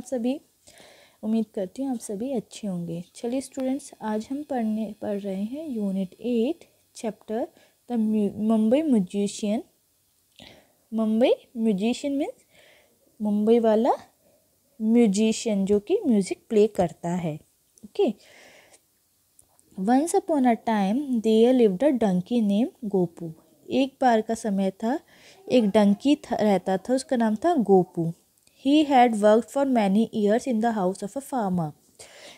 आप सभी उम्मीद करती हूँ आप सभी अच्छे होंगे चलिए स्टूडेंट्स आज हम पढ़ने पढ़ रहे हैं unit eight chapter the Mumbai musician Mumbai musician means Mumbai वाला म्यूजिशियन जो कि म्यूज़िक प्ले करता है okay once upon a time there lived a donkey named Gopu एक बार का समय था एक डंकी था रहता था उसका नाम था Gopu he had work for many years in the house of a farmer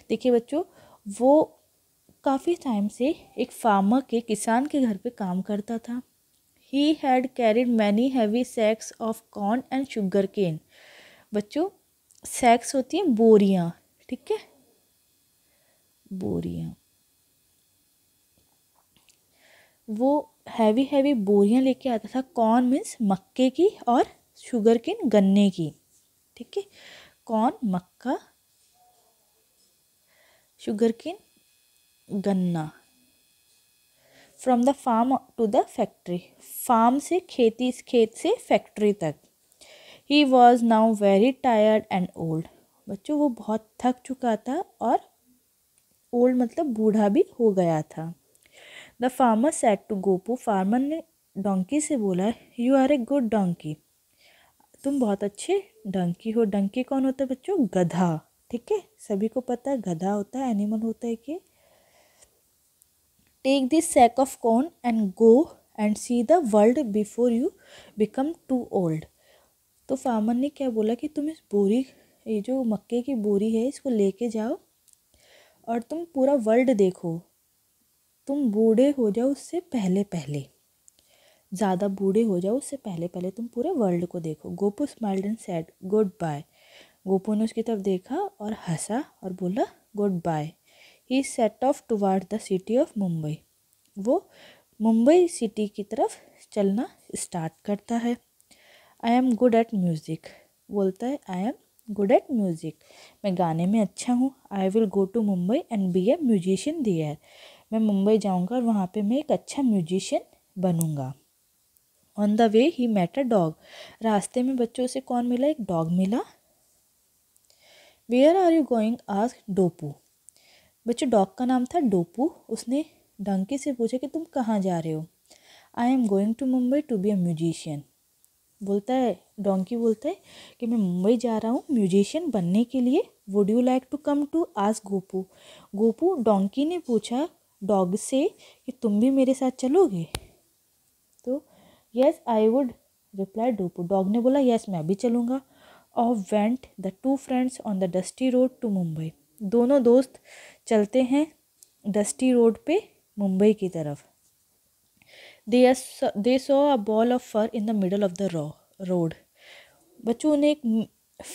देखिए बच्चों वो काफ़ी टाइम से एक फार्मर के किसान के घर पे काम करता था he had carried many heavy sacks of corn and sugar cane बच्चों सैक्स होती हैं बोरियाँ ठीक है बोरियाँ वो हैवी हैवी बोरियाँ लेके आता था कॉर्न मीन्स मक्के की और शुगर केन गन्ने की ठीक है कॉर्न मक्का किन गन्ना from the farm to the factory farm से खेती खेत से फैक्ट्री तक he was now very tired and old बच्चों वो बहुत थक चुका था और ओल्ड मतलब बूढ़ा भी हो गया था the farmer said to Gopu farmer ने डोंकी से बोला you are a good donkey तुम बहुत अच्छे डंकी हो डंकी कौन होता है बच्चों गधा ठीक है सभी को पता है गधा होता है एनिमल होता है कि take this sack of corn and go and see the world before you become too old तो फार्मर ने क्या बोला कि तुम इस बोरी ये जो मक्के की बोरी है इसको लेके जाओ और तुम पूरा वर्ल्ड देखो तुम बूढ़े हो जाओ उससे पहले पहले ज़्यादा बूढ़े हो जाओ उससे पहले पहले तुम पूरे वर्ल्ड को देखो Gopu smiled and said good bye Gopu ने उसकी तरफ देखा और हंसा और बोला good bye he set off toward the city of Mumbai वो मुंबई सिटी की तरफ चलना स्टार्ट करता है I am good at music बोलता है I am good at music मैं गाने में अच्छा हूँ I will go to Mumbai and be a musician there मैं मुंबई जाऊँगा और वहाँ पे मैं एक अच्छा म्यूजिशियन बनूँगा on the way he met a dog रास्ते में बच्चों से कौन मिला एक डॉग मिला where are you going ask Dopu बच्चों डॉग का नाम था डोपू उसने डंकी से पूछा कि तुम कहाँ जा रहे हो I am going to Mumbai to be a musician बोलता है डोंकी बोलता है कि मैं मुंबई जा रहा हूँ म्यूजिशियन बनने के लिए would you like to come to आज गोपू गोपू डोंकी ने पूछा डॉग से कि तुम भी मेरे साथ चलोगे yes I would reply Dopu dog ने बोला येस मैं भी चलूँगा और went the two friends on the dusty road to Mumbai दोनों दोस्त चलते हैं डस्टी रोड पे मुंबई की तरफ they they saw a ball of fur in the middle of the raw road बच्चों उन्हें एक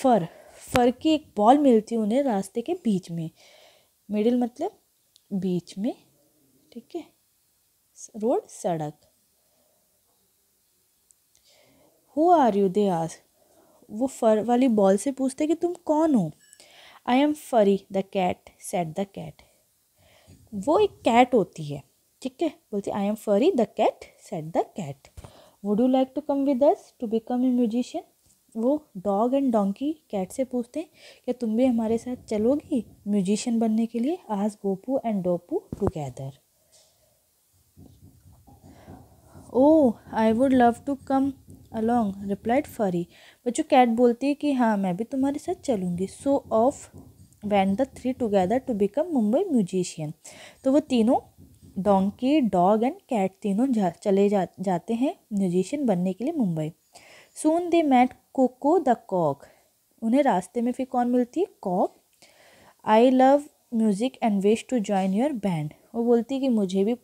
फर फर की एक बॉल मिलती है उन्हें रास्ते के बीच में मिडिल मतलब बीच में ठीक है रोड सड़क हु आर यू दे आस वो फर वाली बॉल से पूछते कि तुम कौन हो I am Furry the cat said the cat वो एक कैट होती है ठीक है बोलती I am Furry the cat said the cat would you like to come with us to become a musician वो डॉग एंड डोंकी कैट से पूछते हैं क्या तुम भी हमारे साथ चलोगी म्यूजिशियन बनने के लिए आज Gopu and Dopu together oh I would love to come along replied Furry बच्चों कैट बोलती है कि हाँ मैं भी तुम्हारे साथ चलूँगी so off went the three together to become Mumbai musician तो वो तीनों डोंकी डॉग एंड कैट तीनों जा, चले जा, जाते हैं म्यूजिशियन बनने के लिए Mumbai soon they met Koko the cock उन्हें रास्ते में फिर कौन मिलती है cock I love music and wish to join your band वो बोलती है कि मुझे भी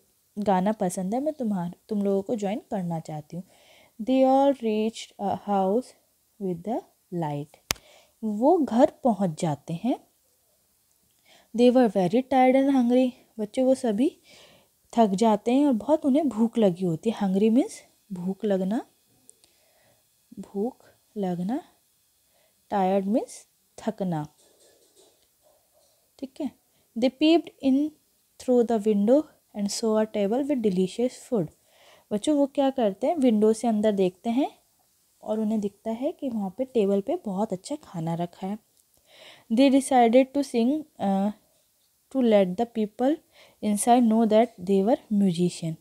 गाना पसंद है मैं तुम्हार तुम लोगों को ज्वाइन करना चाहती हूँ they all reached house with the light वो घर पहुंच जाते हैं they were very tired and hungry बच्चे वो सभी थक जाते हैं और बहुत उन्हें भूख लगी होती है हंगरी मीन्स भूख लगना भूख लगना टायर्ड मीन्स थकना ठीक है they peeped in through the window and saw a table with delicious food बच्चों वो क्या करते हैं विंडो से अंदर देखते हैं और उन्हें दिखता है कि वहाँ पे टेबल पे बहुत अच्छा खाना रखा है they decided to sing to let the people inside know that there musician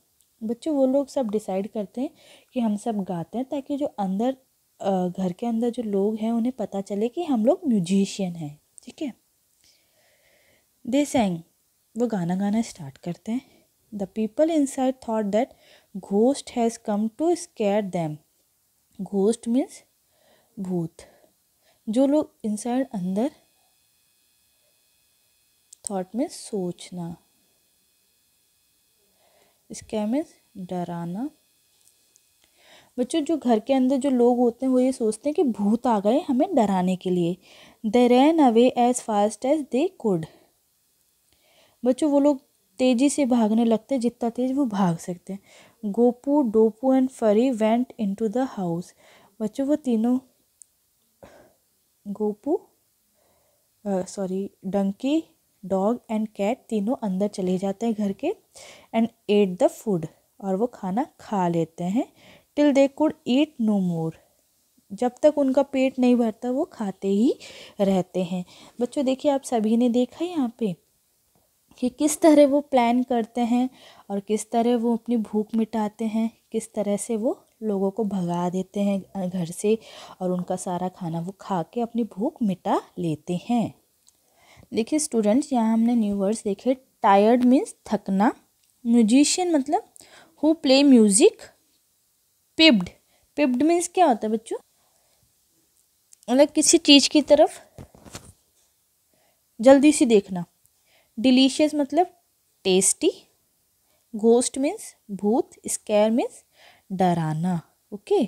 बच्चों वो लोग सब डिसाइड करते हैं कि हम सब गाते हैं ताकि जो अंदर uh, घर के अंदर जो लोग हैं उन्हें पता चले कि हम लोग म्यूजिशियन हैं ठीक है दे सेंग वो गाना गाना स्टार्ट करते हैं the people inside thought that ghost has come to scare them ghost means भूत जो लोग इंसाइड अंदर थॉट में सोचना स्कैम मीन्स डराना बच्चों जो घर के अंदर जो लोग होते हैं वो ये सोचते हैं कि भूत आ गए हमें डराने के लिए they ran away as fast as they could बच्चों वो लोग तेज़ी से भागने लगते हैं जितना तेज़ वो भाग सकते हैं Gopu Dopu and Furry went into the house बच्चों वो तीनों Gopu sorry donkey dog and cat तीनों अंदर चले जाते हैं घर के एंड एट द फूड और वो खाना खा लेते हैं till they could eat no more जब तक उनका पेट नहीं भरता वो खाते ही रहते हैं बच्चों देखिए आप सभी ने देखा यहाँ पे कि किस तरह वो प्लान करते हैं और किस तरह वो अपनी भूख मिटाते हैं किस तरह से वो लोगों को भगा देते हैं घर से और उनका सारा खाना वो खा के अपनी भूख मिटा लेते हैं देखिए स्टूडेंट्स यहाँ हमने न्यू वर्ड्स देखे टायर्ड मीन्स थकना म्यूजिशियन मतलब who play music peeped peeped means क्या होता है बच्चों मतलब किसी चीज़ की तरफ जल्दी से देखना डिलीशियस मतलब टेस्टी घोस्ट मीन्स भूत स्केयर मीन्स डराना ओके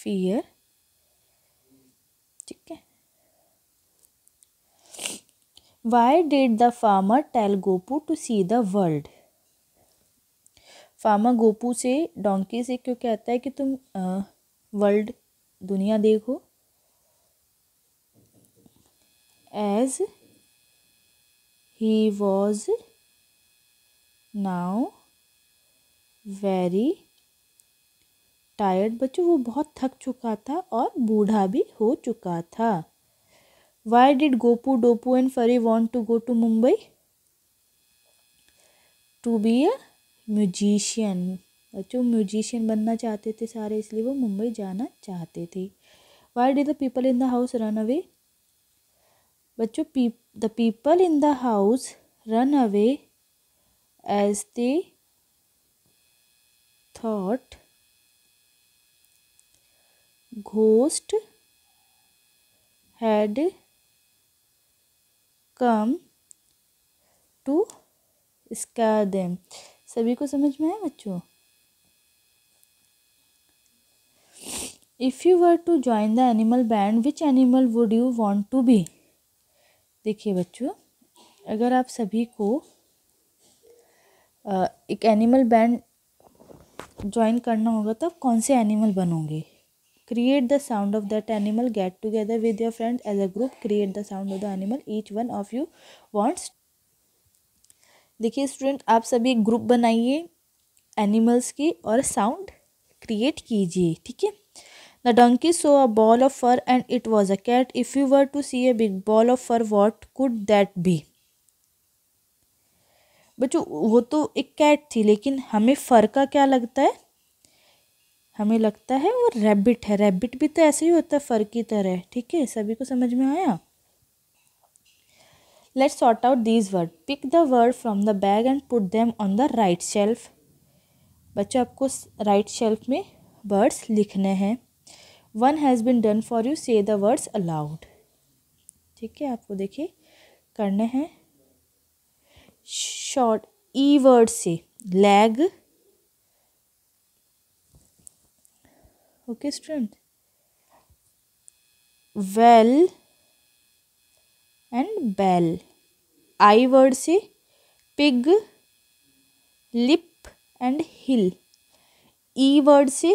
फियर ठीक है why did the farmer tell Gopu to see the world farmer Gopu से डोंकी से क्यों कहता है कि तुम वर्ल्ड दुनिया देखो as he was now very tired बच्चों वो बहुत थक चुका था और बूढ़ा भी हो चुका था why did Gopu Dopu and Furry want to go to Mumbai to be a musician बच्चों म्यूजिशियन बनना चाहते थे सारे इसलिए वो मुंबई जाना चाहते थे why did the people in the house run away बच्चों the people in the house run away as they thought ghost had come to scare them सभी को समझ में है बच्चों if you were to join the animal band which animal would you want to be देखिए बच्चों अगर आप सभी को एक एनिमल बैंड ज्वाइन करना होगा तो आप कौन से एनिमल बनोगे create the sound of that animal get together with your friend as a group create the sound of the animal each one of you wants देखिए स्टूडेंट आप सभी एक ग्रुप बनाइए एनिमल्स की और साउंड क्रिएट कीजिए ठीक है The donkey saw a ball of fur and it was a cat. If you were to see a big ball of fur, what could that be? बच्चों वो तो एक कैट थी लेकिन हमें फ़र का क्या लगता है हमें लगता है वो रैबिट है रैबिट भी तो ऐसे ही होता है फ़र की तरह ठीक है सभी को समझ में आया let's sort out these word pick the word from the bag and put them on the right shelf बच्चों आपको राइट शेल्फ में वर्ड्स लिखने हैं one has been done for you say the words aloud ठीक है आपको देखिए करने हैं शॉर्ट ई वर्ड से leg okay student well and bell I word से pig lip and hill E word से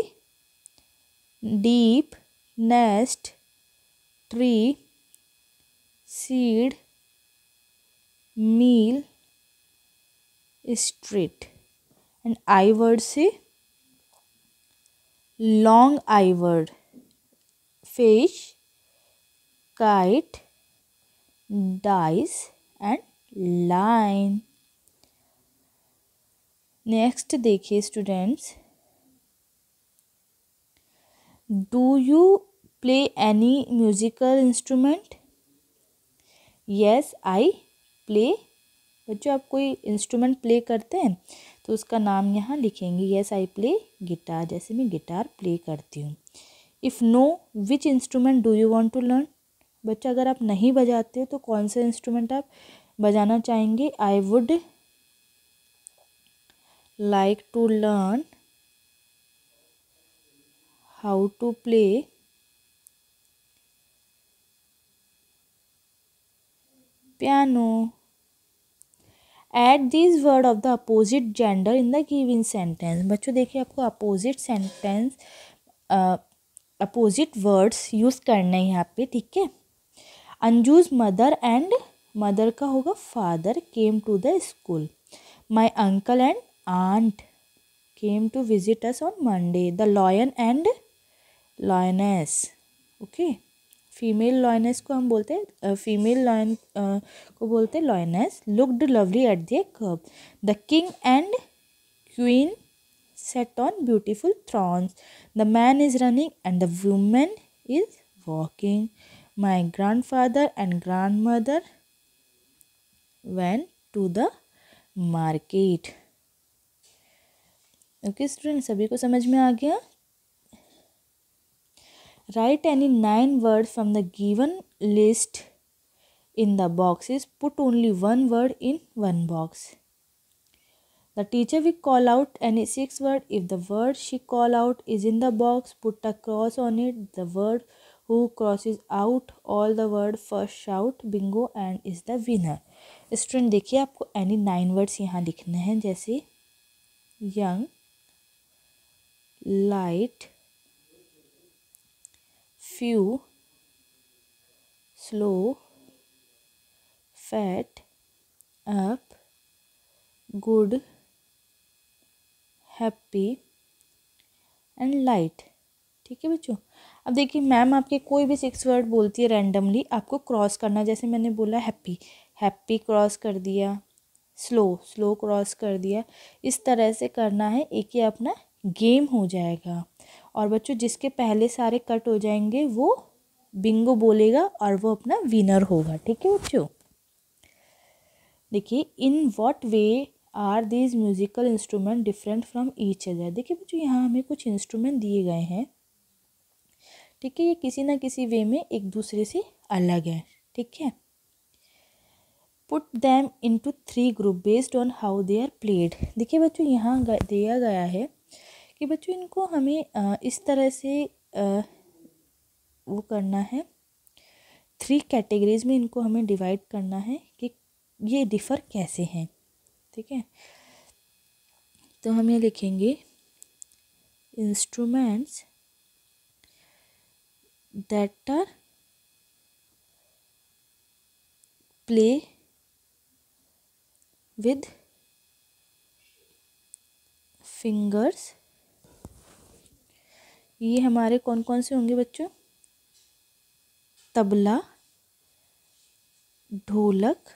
deep nest tree seed meal street and I word say long I word fish kite dice and line next. देखिए students. Do you play any musical instrument? Yes, I play. बच्चों आप कोई instrument play करते हैं तो उसका नाम यहाँ लिखेंगे येस आई प्ले गिटार जैसे मैं गिटार प्ले करती हूँ if no which instrument do you want to learn बच्चा अगर आप नहीं बजाते हो तो कौन सा इंस्ट्रूमेंट आप बजाना चाहेंगे I would like to learn how to play piano at this word of the opposite gender in the given sentence बच्चों देखिए आपको opposite sentence opposite words use करना है यहाँ पे ठीक है अंजूज मदर एंड मदर का होगा father came to the school my uncle and aunt came to visit us on Monday the lion and lioness okay female lioness को हम बोलते हैं फीमेल लॉयन को बोलते हैं lioness looked lovely at the cub the king and queen sat on beautiful thrones the man is running and the women is walking my grandfather and grandmother went to the market okay student सभी को समझ में आ गया write any nine words from the given list in the boxes put only one word in one box the teacher will call out any six word if the word she call out is in the box put a cross on it the word who crosses out all the word first shout bingo and is the winner student देखिए आपको any nine words यहाँ लिखने हैं जैसे young light few slow fat up good happy and light ठीक है बच्चों अब देखिए मैम आपके कोई भी सिक्स वर्ड बोलती है रैंडमली आपको क्रॉस करना जैसे मैंने बोला हैप्पी हैप्पी क्रॉस कर दिया स्लो स्लो क्रॉस कर दिया इस तरह से करना है एक ही अपना गेम हो जाएगा और बच्चों जिसके पहले सारे कट हो जाएंगे वो बिंगो बोलेगा और वो अपना विनर होगा ठीक है बच्चों देखिए in what way are these musical instrument different from each other देखिए बच्चों यहाँ हमें कुछ इंस्ट्रूमेंट दिए गए हैं ठीक है ये किसी ना किसी वे में एक दूसरे से अलग है ठीक है put them into three group based on how they are played देखिए बच्चों यहाँ दिया गया है कि बच्चों इनको हमें इस तरह से वो करना है थ्री कैटेगरीज में इनको हमें डिवाइड करना है कि ये डिफ़र कैसे हैं ठीक है तो हम ये लिखेंगे instruments that are play with fingers ये हमारे कौन कौन से होंगे बच्चों तबला ढोलक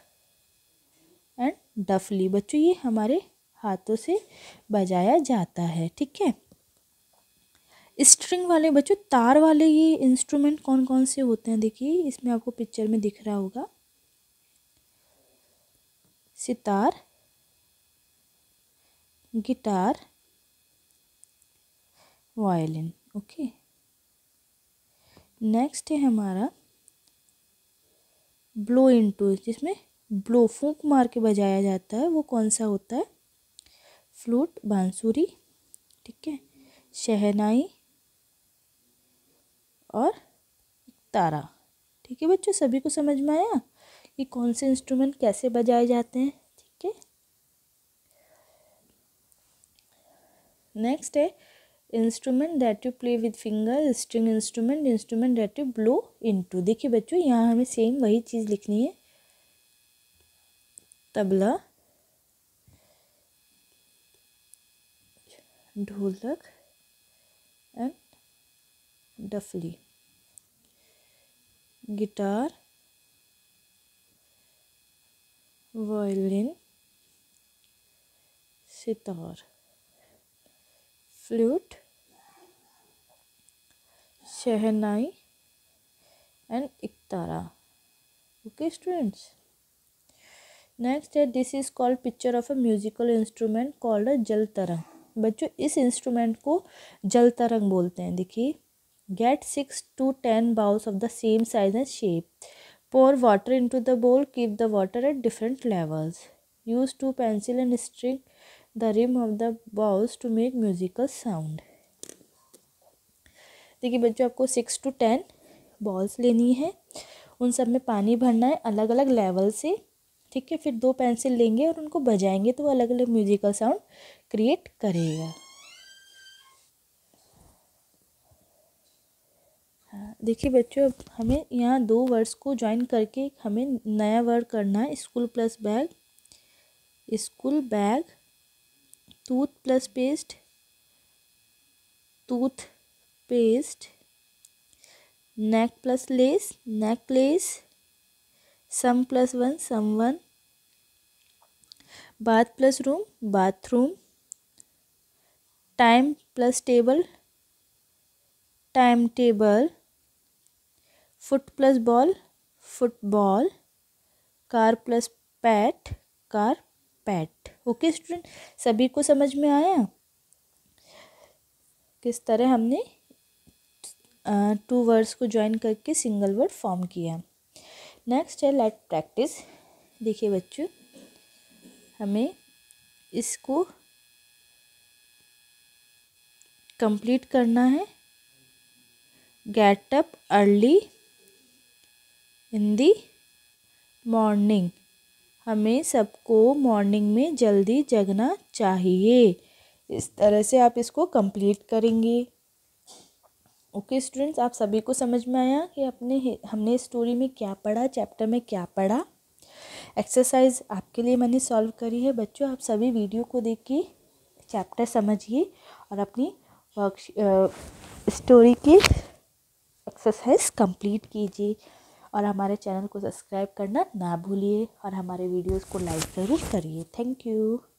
एंड डफली बच्चों ये हमारे हाथों से बजाया जाता है ठीक है स्ट्रिंग वाले बच्चों तार वाले ये इंस्ट्रूमेंट कौन कौन से होते हैं देखिए इसमें आपको पिक्चर में दिख रहा होगा sitar guitar violin okay next है हमारा ब्लो इनटू जिसमें ब्लो फूंक मार के बजाया जाता है वो कौन सा होता है फ्लूट बांसुरी ठीक है शहनाई और तारा ठीक है बच्चों सभी को समझ में आया कि कौन से इंस्ट्रूमेंट कैसे बजाए जाते हैं ठीक है नेक्स्ट है instrument that you play with finger string instrument instrument that you blow into देखिए बच्चों यहाँ हमें सेम वही चीज़ लिखनी है tabla dholak and dafli guitar violin sitar flute shehnai and ektara okay students next है this is called picture of a musical instrument called a jal tarang बच्चों इस इंस्ट्रूमेंट को जल तरंग बोलते हैं देखिए get six to ten bowls of the same size and shape water into the bowl keep the water at different levels use two pencil and string the rim of the bowls to make musical sound देखिए बच्चों आपको six to ten balls लेनी है उन सब में पानी भरना है अलग अलग लेवल से ठीक है फिर दो पेंसिल लेंगे और उनको बजाएंगे तो वो अलग अलग म्यूजिकल साउंड क्रिएट करेगा हाँ, देखिए बच्चों अब हमें यहाँ दो वर्ड्स को ज्वाइन करके हमें नया वर्ड करना है school plus bag school bag tooth plus paste tooth paste neck plus lace neck lace some plus one some one bath plus room bathroom time plus table time table foot plus ball football car plus pet car pet okay student सभी को समझ में आया किस तरह हमने two words को join करके सिंगल वर्ड फॉर्म किया नेक्स्ट है लेट प्रैक्टिस देखिए बच्चों हमें इसको कंप्लीट करना है get up early in the morning हमें सबको मॉर्निंग में जल्दी जगना चाहिए इस तरह से आप इसको कंप्लीट करेंगे ओके स्टूडेंट्स आप सभी को समझ में आया कि अपने हमने स्टोरी में क्या पढ़ा चैप्टर में क्या पढ़ा एक्सरसाइज आपके लिए मैंने सॉल्व करी है बच्चों आप सभी वीडियो को देख के चैप्टर समझिए और अपनी वर्क स्टोरी की एक्सरसाइज कंप्लीट कीजिए और हमारे चैनल को सब्सक्राइब करना ना भूलिए और हमारे वीडियोस को लाइक ज़रूर करिए थैंक यू